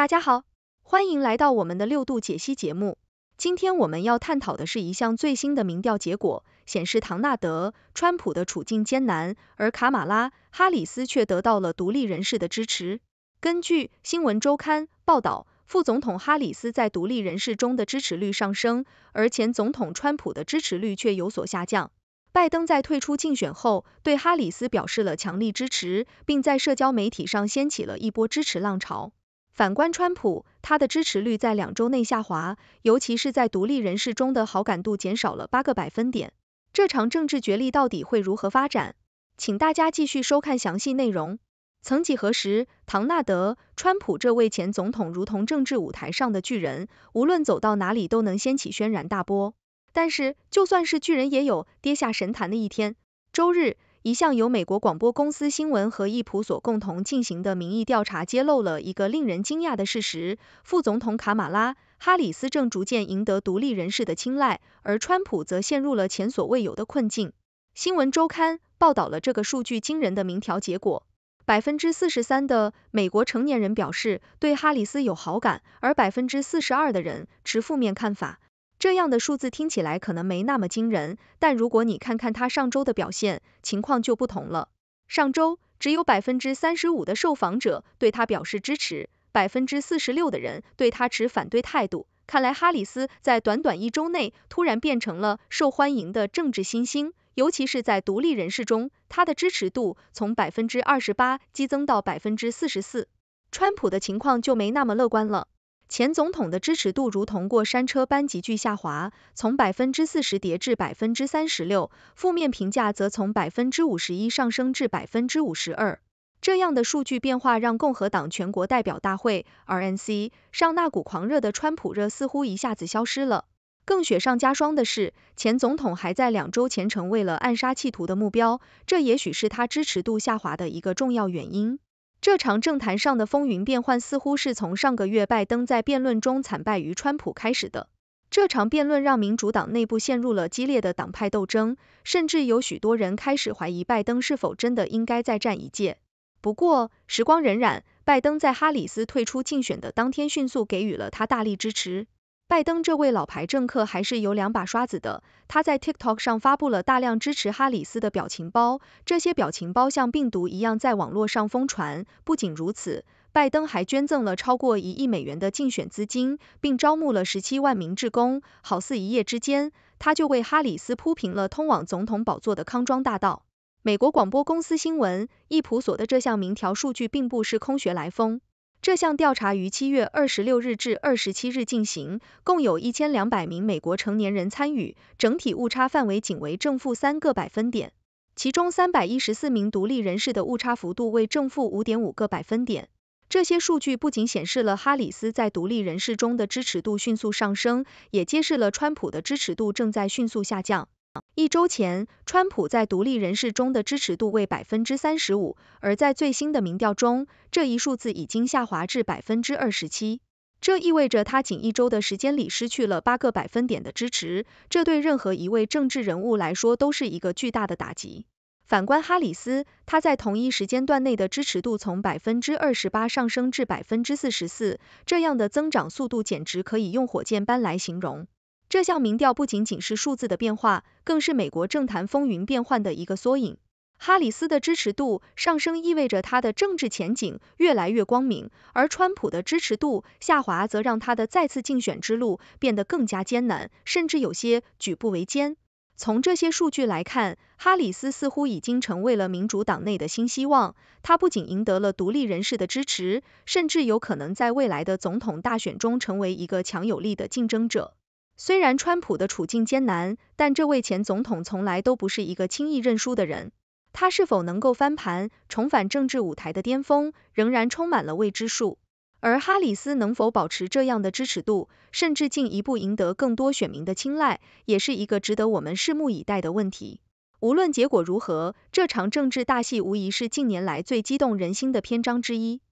大家好，欢迎来到我们的六度解析节目。今天我们要探讨的是一项最新的民调结果，显示唐纳德·川普的处境艰难，而卡马拉·哈里斯却得到了独立人士的支持。根据《新闻周刊》报道，副总统哈里斯在独立人士中的支持率上升，而前总统川普的支持率却有所下降。拜登在退出竞选后，对哈里斯表示了强力支持，并在社交媒体上掀起了一波支持浪潮。反观川普，他的支持率在两周内下滑，尤其是在独立人士中的好感度减少了八个百分点。这场政治角力到底会如何发展？请大家继续收看详细内容。曾几何时，唐纳德·川普这位前总统如同政治舞台上的巨人，无论走到哪里都能掀起轩然大波。但是，就算是巨人，也有跌下神坛的一天。周日。一项由美国广播公司新闻和易普所共同进行的民意调查，揭露了一个令人惊讶的事实：副总统卡马拉·哈里斯正逐渐赢得独立人士的青睐，而川普则陷入了前所未有的困境。《新闻周刊》报道了这个数据惊人的民调结果：百分之四十三的美国成年人表示对哈里斯有好感，而百分之四十二的人持负面看法。这样的数字听起来可能没那么惊人，但如果你看看他上周的表现，情况就不同了。上周，只有百分之三十五的受访者对他表示支持，百分之四十六的人对他持反对态度。看来哈里斯在短短一周内突然变成了受欢迎的政治新星，尤其是在独立人士中，他的支持度从百分之二十八激增到百分之四十四。川普的情况就没那么乐观了。前总统的支持度如同过山车般急剧下滑，从百分之四十跌至百分之三十六，负面评价则从百分之五十一上升至百分之五十二。这样的数据变化让共和党全国代表大会 （RNC） 上那股狂热的川普热似乎一下子消失了。更雪上加霜的是，前总统还在两周前成为了暗杀企图的目标，这也许是他支持度下滑的一个重要原因。这场政坛上的风云变幻似乎是从上个月拜登在辩论中惨败于川普开始的。这场辩论让民主党内部陷入了激烈的党派斗争，甚至有许多人开始怀疑拜登是否真的应该再战一届。不过，时光荏苒，拜登在哈里斯退出竞选的当天迅速给予了他大力支持。拜登这位老牌政客还是有两把刷子的。他在 TikTok 上发布了大量支持哈里斯的表情包，这些表情包像病毒一样在网络上疯传。不仅如此，拜登还捐赠了超过一亿美元的竞选资金，并招募了十七万名志工。好似一夜之间，他就为哈里斯铺平了通往总统宝座的康庄大道。美国广播公司新闻，易普所的这项民调数据并不是空穴来风。这项调查于七月二十六日至二十七日进行，共有一千两百名美国成年人参与，整体误差范围仅为正负三个百分点。其中三百一十四名独立人士的误差幅度为正负五点五个百分点。这些数据不仅显示了哈里斯在独立人士中的支持度迅速上升，也揭示了川普的支持度正在迅速下降。一周前，川普在独立人士中的支持度为百分之三十五，而在最新的民调中，这一数字已经下滑至百分之二十七。这意味着他仅一周的时间里失去了八个百分点的支持，这对任何一位政治人物来说都是一个巨大的打击。反观哈里斯，他在同一时间段内的支持度从百分之二十八上升至百分之四十四，这样的增长速度简直可以用火箭般来形容。这项民调不仅仅是数字的变化，更是美国政坛风云变幻的一个缩影。哈里斯的支持度上升意味着他的政治前景越来越光明，而川普的支持度下滑则让他的再次竞选之路变得更加艰难，甚至有些举步维艰。从这些数据来看，哈里斯似乎已经成为了民主党内的新希望。他不仅赢得了独立人士的支持，甚至有可能在未来的总统大选中成为一个强有力的竞争者。虽然川普的处境艰难，但这位前总统从来都不是一个轻易认输的人。他是否能够翻盘，重返政治舞台的巅峰，仍然充满了未知数。而哈里斯能否保持这样的支持度，甚至进一步赢得更多选民的青睐，也是一个值得我们拭目以待的问题。无论结果如何，这场政治大戏无疑是近年来最激动人心的篇章之一。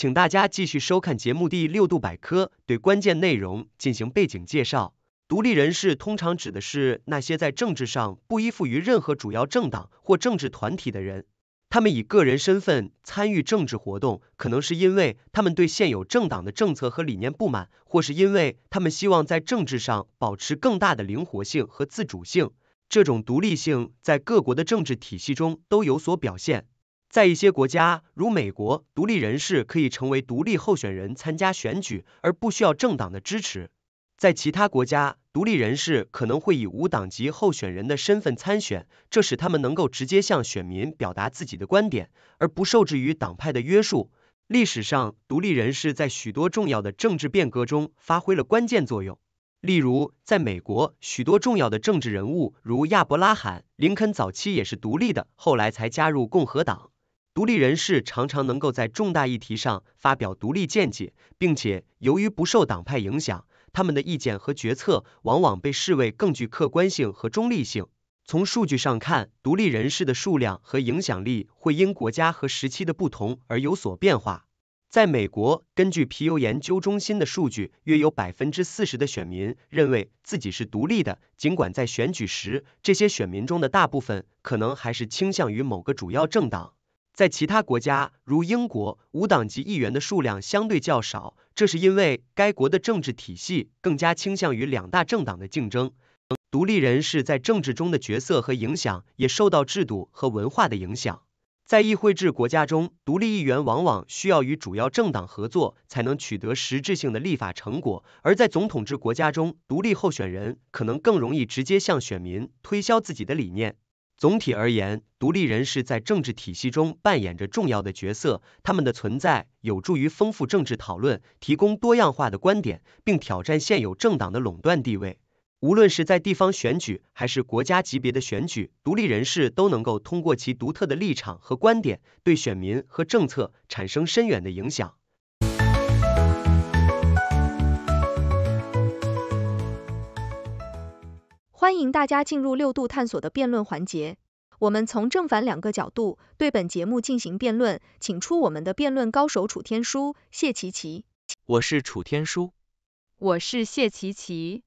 请大家继续收看节目第六度百科，对关键内容进行背景介绍。独立人士通常指的是那些在政治上不依附于任何主要政党或政治团体的人。他们以个人身份参与政治活动，可能是因为他们对现有政党的政策和理念不满，或是因为他们希望在政治上保持更大的灵活性和自主性。这种独立性在各国的政治体系中都有所表现。在一些国家，如美国，独立人士可以成为独立候选人参加选举，而不需要政党的支持。在其他国家，独立人士可能会以无党籍候选人的身份参选，这使他们能够直接向选民表达自己的观点，而不受制于党派的约束。历史上，独立人士在许多重要的政治变革中发挥了关键作用。例如，在美国，许多重要的政治人物，如亚伯拉罕·林肯，早期也是独立的，后来才加入共和党。独立人士常常能够在重大议题上发表独立见解，并且由于不受党派影响，他们的意见和决策往往被视为更具客观性和中立性。从数据上看，独立人士的数量和影响力会因国家和时期的不同而有所变化。在美国，根据皮尤研究中心的数据，约有百分之四十的选民认为自己是独立的，尽管在选举时，这些选民中的大部分可能还是倾向于某个主要政党。在其他国家，如英国，无党籍议员的数量相对较少，这是因为该国的政治体系更加倾向于两大政党的竞争。独立人士在政治中的角色和影响也受到制度和文化的影响。在议会制国家中，独立议员往往需要与主要政党合作才能取得实质性的立法成果；而在总统制国家中，独立候选人可能更容易直接向选民推销自己的理念。总体而言，独立人士在政治体系中扮演着重要的角色。他们的存在有助于丰富政治讨论，提供多样化的观点，并挑战现有政党的垄断地位。无论是在地方选举还是国家级别的选举，独立人士都能够通过其独特的立场和观点，对选民和政策产生深远的影响。欢迎大家进入六度探索的辩论环节，我们从正反两个角度对本节目进行辩论，请出我们的辩论高手楚天舒、谢琪琪。我是楚天舒，我是谢琪琪。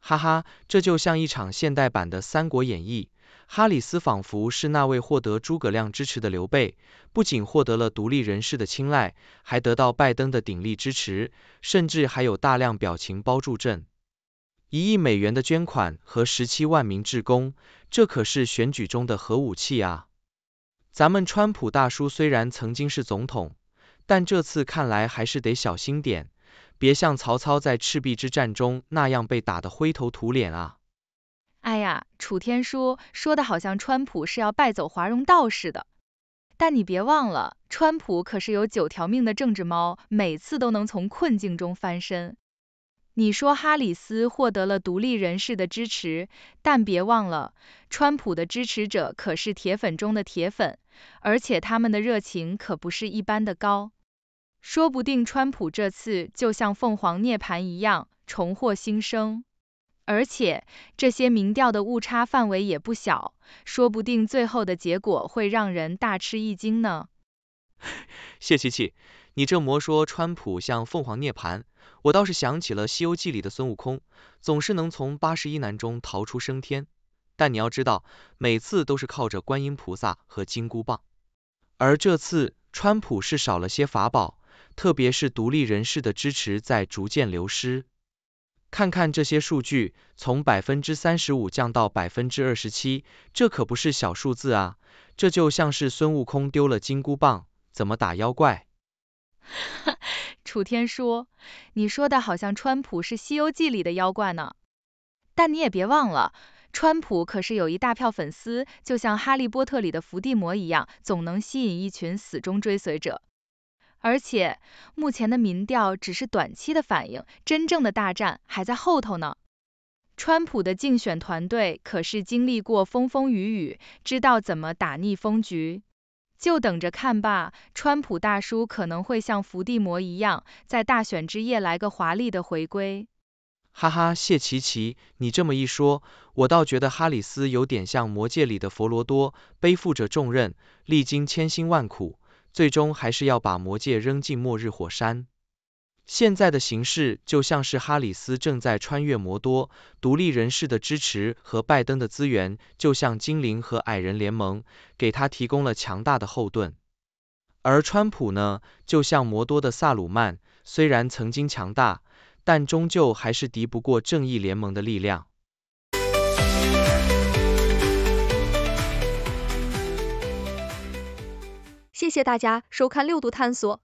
哈哈，这就像一场现代版的三国演义，哈里斯仿佛是那位获得诸葛亮支持的刘备，不仅获得了独立人士的青睐，还得到拜登的鼎力支持，甚至还有大量表情包助阵。一亿美元的捐款和十七万名志工，这可是选举中的核武器啊！咱们川普大叔虽然曾经是总统，但这次看来还是得小心点，别像曹操在赤壁之战中那样被打得灰头土脸啊！哎呀，楚天舒说的好像川普是要败走华容道似的，但你别忘了，川普可是有九条命的政治猫，每次都能从困境中翻身。你说哈里斯获得了独立人士的支持，但别忘了，川普的支持者可是铁粉中的铁粉，而且他们的热情可不是一般的高。说不定川普这次就像凤凰涅槃一样，重获新生。而且这些民调的误差范围也不小，说不定最后的结果会让人大吃一惊呢。谢琪琪，你这魔说川普像凤凰涅槃？我倒是想起了《西游记》里的孙悟空，总是能从八十一难中逃出升天。但你要知道，每次都是靠着观音菩萨和金箍棒。而这次川普是少了些法宝，特别是独立人士的支持在逐渐流失。看看这些数据，从百分之三十五降到百分之二十七，这可不是小数字啊！这就像是孙悟空丢了金箍棒，怎么打妖怪？哈楚天舒，你说的好像川普是《西游记》里的妖怪呢。但你也别忘了，川普可是有一大票粉丝，就像《哈利波特》里的伏地魔一样，总能吸引一群死忠追随者。而且，目前的民调只是短期的反应，真正的大战还在后头呢。川普的竞选团队可是经历过风风雨雨，知道怎么打逆风局。就等着看吧，川普大叔可能会像伏地魔一样，在大选之夜来个华丽的回归。哈哈，谢琪琪，你这么一说，我倒觉得哈里斯有点像魔戒里的佛罗多，背负着重任，历经千辛万苦，最终还是要把魔戒扔进末日火山。现在的形势就像是哈里斯正在穿越摩多，独立人士的支持和拜登的资源就像精灵和矮人联盟，给他提供了强大的后盾。而川普呢，就像摩多的萨鲁曼，虽然曾经强大，但终究还是敌不过正义联盟的力量。谢谢大家收看六度探索。